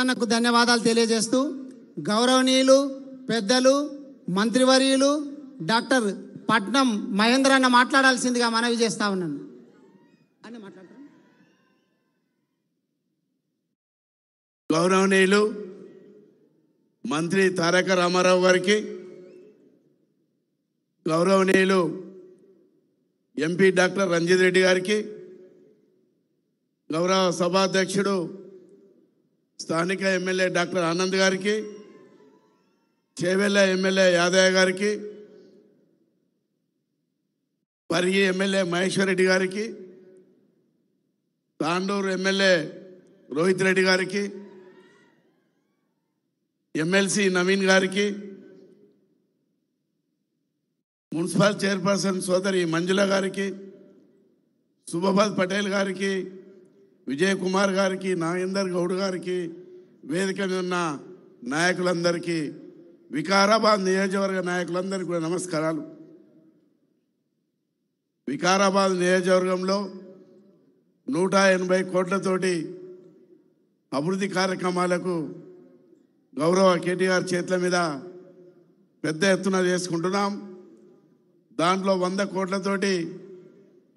అన్నకు ధన్యవాదాలు తెలియజేస్తూ గౌరవనీయులు పెద్దలు మంత్రివర్యులు డాక్టర్ పట్నం మహేంద్ర అన్న మాట్లాడాల్సిందిగా మనవి చేస్తా ఉన్నాను గౌరవనీయులు మంత్రి తారక రామారావు గారికి గౌరవనీయులు ఎంపీ డాక్టర్ రంజిత్ రెడ్డి గారికి గౌరవ సభాధ్యక్షుడు స్థానిక ఎమ్మెల్యే డాక్టర్ ఆనంద్ గారికి చేవెల్ల ఎమ్మెల్యే యాదయ్య గారికి పరిగి ఎమ్మెల్యే మహేశ్వర్ రెడ్డి గారికి తాండూరు ఎమ్మెల్యే రోహిత్ రెడ్డి గారికి ఎమ్మెల్సీ నవీన్ గారికి మున్సిపల్ చైర్పర్సన్ సోదరి మంజుల గారికి సుభభాద్ పటేల్ గారికి విజయ్ కుమార్ గారికి నాగేందర్ గౌడ్ గారికి వేదిక ఉన్న నాయకులందరికీ వికారాబాద్ నియోజకవర్గ నాయకులందరికీ కూడా నమస్కారాలు వికారాబాద్ నియోజకవర్గంలో నూట ఎనభై కోట్లతోటి అభివృద్ధి కార్యక్రమాలకు గౌరవ కేటీఆర్ చేతుల మీద పెద్ద ఎత్తున చేసుకుంటున్నాం దాంట్లో వంద కోట్లతోటి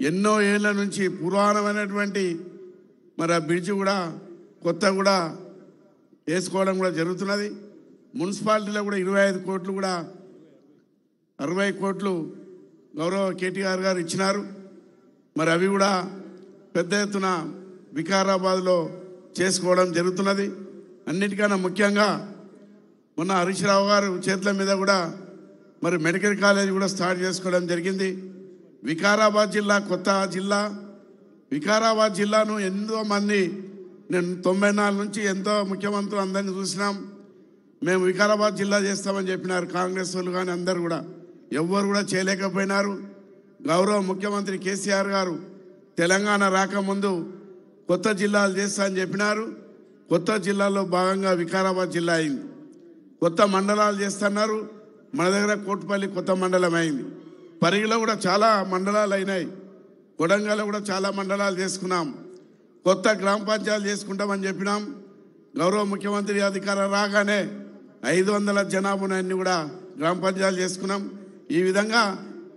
ఎన్నో ఏళ్ళ నుంచి పురాణమైనటువంటి మరి ఆ బ్రిడ్జ్ కూడా కొత్త కూడా వేసుకోవడం కూడా జరుగుతున్నది మున్సిపాలిటీలో కూడా ఇరవై ఐదు కోట్లు కూడా అరవై కోట్లు గౌరవ కేటీఆర్ గారు ఇచ్చినారు మరి అవి కూడా పెద్ద ఎత్తున వికారాబాద్లో చేసుకోవడం జరుగుతున్నది అన్నిటికన్నా ముఖ్యంగా మొన్న హరీష్ రావు గారు చేతుల మీద కూడా మరి మెడికల్ కాలేజ్ కూడా స్టార్ట్ చేసుకోవడం జరిగింది వికారాబాద్ జిల్లా కొత్త జిల్లా వికారాబాద్ జిల్లాను ఎంతో మంది నేను తొంభై నాలుగు నుంచి ఎంతో ముఖ్యమంత్రులు అందరినీ చూసినాం మేము వికారాబాద్ జిల్లా చేస్తామని చెప్పినారు కాంగ్రెస్ వాళ్ళు కానీ అందరు కూడా ఎవ్వరు కూడా చేయలేకపోయినారు గౌరవ ముఖ్యమంత్రి కేసీఆర్ గారు తెలంగాణ రాకముందు కొత్త జిల్లాలు చేస్తా అని చెప్పినారు కొత్త జిల్లాలో భాగంగా వికారాబాద్ జిల్లా అయింది కొత్త మండలాలు చేస్తున్నారు మన దగ్గర కోట్పల్లి కొత్త మండలం అయింది పరిగిలో కూడా చాలా మండలాలు అయినాయి కొడంగల్లో కూడా చాలా మండలాలు చేసుకున్నాం కొత్త గ్రామ పంచాయతీలు చేసుకుంటామని చెప్పినాం గౌరవ ముఖ్యమంత్రి అధికారం రాగానే ఐదు వందల జనాభాను కూడా గ్రామ పంచాయతీలు చేసుకున్నాం ఈ విధంగా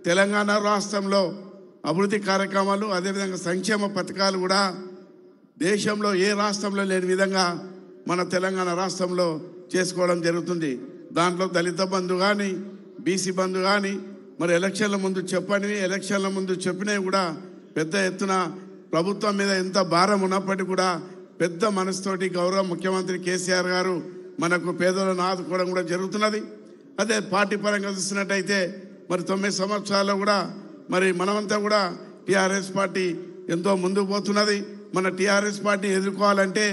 తెలంగాణ రాష్ట్రంలో అభివృద్ధి కార్యక్రమాలు అదేవిధంగా సంక్షేమ పథకాలు కూడా దేశంలో ఏ రాష్ట్రంలో లేని విధంగా మన తెలంగాణ రాష్ట్రంలో చేసుకోవడం జరుగుతుంది దాంట్లో దళిత బంధు కానీ బీసీ బంధు కానీ మరి ఎలక్షన్ల ముందు చెప్పని ఎలక్షన్ల ముందు చెప్పినవి కూడా పెద్ద ఎత్తున ప్రభుత్వం మీద ఎంత భారం ఉన్నప్పటికీ కూడా పెద్ద మనసుతోటి గౌరవ ముఖ్యమంత్రి కేసీఆర్ గారు మనకు పేదలను ఆదుకోవడం కూడా జరుగుతున్నది అదే పార్టీ పరంగా చూసినట్టయితే మరి తొమ్మిది సంవత్సరాల్లో కూడా మరి మనమంతా కూడా టీఆర్ఎస్ పార్టీ ఎంతో ముందుకు పోతున్నది మన టీఆర్ఎస్ పార్టీ ఎదుర్కోవాలంటే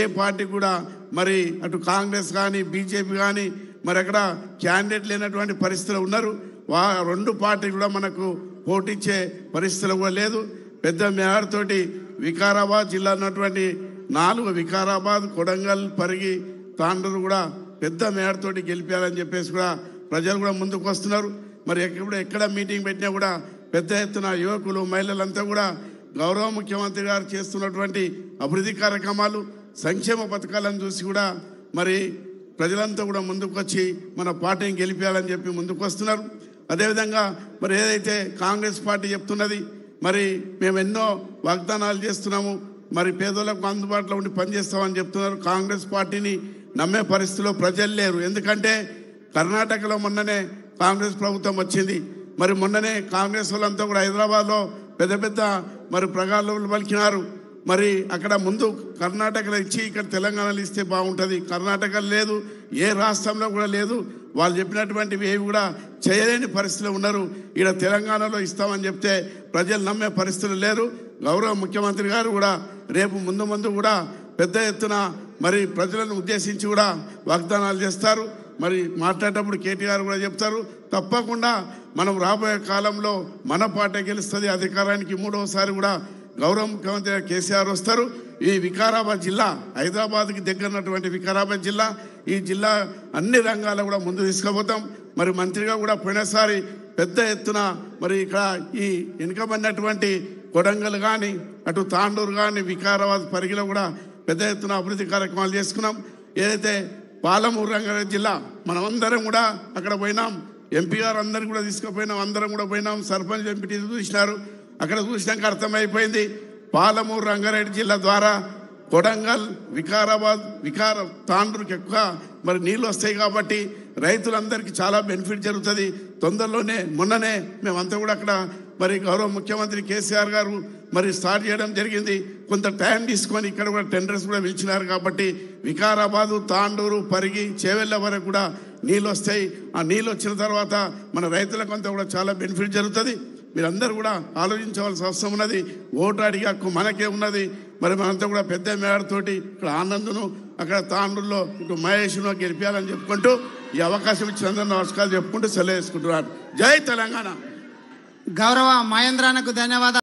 ఏ పార్టీ కూడా మరి అటు కాంగ్రెస్ కానీ బీజేపీ కానీ మరి అక్కడ క్యాండిడేట్ లేనటువంటి పరిస్థితులు ఉన్నారు వా రెండు పార్టీలు కూడా మనకు పోటీచ్చే పరిస్థితులు కూడా లేదు పెద్ద మేయర్ వికారాబాద్ జిల్లా ఉన్నటువంటి నాలుగు వికారాబాద్ కొడంగల్ పరిగి తాండ్రులు కూడా పెద్ద మేడతోటి తోటి గెలిపారని చెప్పేసి కూడా ప్రజలు కూడా ముందుకు వస్తున్నారు మరి ఎక్కడ ఎక్కడ మీటింగ్ పెట్టినా కూడా పెద్ద ఎత్తున యువకులు మహిళలంతా కూడా గౌరవ ముఖ్యమంత్రి గారు చేస్తున్నటువంటి అభివృద్ధి కార్యక్రమాలు సంక్షేమ పథకాలను చూసి కూడా మరి ప్రజలంతా కూడా ముందుకు వచ్చి మన పార్టీని గెలిపేయాలని చెప్పి ముందుకు వస్తున్నారు అదేవిధంగా మరి ఏదైతే కాంగ్రెస్ పార్టీ చెప్తున్నది మరి మేము ఎన్నో వాగ్దానాలు చేస్తున్నాము మరి పేదోళ్ళకు అందుబాటులో ఉండి పనిచేస్తామని చెప్తున్నారు కాంగ్రెస్ పార్టీని నమ్మే పరిస్థితిలో ప్రజలు లేరు ఎందుకంటే కర్ణాటకలో మొన్ననే కాంగ్రెస్ ప్రభుత్వం వచ్చింది మరి మొన్ననే కాంగ్రెస్ వాళ్ళంతా కూడా హైదరాబాద్లో పెద్ద పెద్ద మరి ప్రగాళ్ళు పలికినారు మరి అక్కడ ముందు కర్ణాటకలో ఇచ్చి ఇక్కడ తెలంగాణలో ఇస్తే బాగుంటుంది కర్ణాటకలో లేదు ఏ రాష్ట్రంలో కూడా లేదు వాళ్ళు చెప్పినటువంటివి ఏవి కూడా చేయలేని పరిస్థితులు ఉన్నారు ఇక్కడ తెలంగాణలో ఇస్తామని చెప్తే ప్రజలు నమ్మే పరిస్థితులు లేరు గౌరవ ముఖ్యమంత్రి గారు కూడా రేపు ముందు ముందు కూడా పెద్ద ఎత్తున మరి ప్రజలను ఉద్దేశించి కూడా వాగ్దానాలు చేస్తారు మరి మాట్లాడేటప్పుడు కేటీఆర్ కూడా చెప్తారు తప్పకుండా మనం రాబోయే కాలంలో మన పార్టీ గెలుస్తుంది అధికారానికి మూడవసారి కూడా గౌరవ ముఖ్యమంత్రి కేసీఆర్ వస్తారు ఈ వికారాబాద్ జిల్లా హైదరాబాద్కి దగ్గరన్నటువంటి వికారాబాద్ జిల్లా ఈ జిల్లా అన్ని రంగాల్లో కూడా ముందు తీసుకుపోతాం మరి మంత్రిగా కూడా పోయినసారి పెద్ద ఎత్తున మరి ఇక్కడ ఈ వెనుకబడినటువంటి కొడంగల్ కానీ అటు తాండూరు కానీ వికారాబాద్ పరిగిలో కూడా పెద్ద ఎత్తున అభివృద్ధి కార్యక్రమాలు చేసుకున్నాం ఏదైతే పాలమూరు రంగారెడ్డి జిల్లా మనమందరం కూడా అక్కడ పోయినాం ఎంపీఆర్ అందరు కూడా తీసుకుపోయినాం అందరం కూడా పోయినాం సర్పంచ్ ఎంపీటీ చూసినారు అక్కడ చూసినాక అర్థమైపోయింది పాలమూరు రంగారెడ్డి జిల్లా ద్వారా కొడంగల్ వికారాబాద్ వికార తాండ్రుకి ఎక్కువ మరి నీళ్ళు వస్తాయి కాబట్టి రైతులందరికీ చాలా బెనిఫిట్ జరుగుతుంది తొందరలోనే మొన్ననే మేమంతా కూడా అక్కడ మరి గౌరవ ముఖ్యమంత్రి కేసీఆర్ గారు మరి స్టార్ట్ చేయడం జరిగింది కొంత టైం తీసుకొని ఇక్కడ కూడా టెండర్స్ కూడా పిలిచినారు కాబట్టి వికారాబాదు తాండూరు పరిగి చేవెళ్ళ వరకు కూడా నీళ్ళు వస్తాయి ఆ నీళ్ళు వచ్చిన తర్వాత మన రైతులకు అంతా కూడా చాలా బెనిఫిట్ జరుగుతుంది మీరందరూ కూడా ఆలోచించవలసిన అవసరం ఉన్నది ఓటు హక్కు మనకే ఉన్నది మరి మనంతా కూడా పెద్ద మేడతోటి ఇక్కడ ఆనందను అక్కడ తాండ్రుల్లో ఇంకో మహేష్ను గెలిపించాలని చెప్పుకుంటూ ఈ అవకాశం ఇచ్చిన నమస్కారాలు చెప్పుకుంటూ సెలవు వేసుకుంటున్నారు జై తెలంగాణ గౌరవ మహేంద్రానికి ధన్యవాదాలు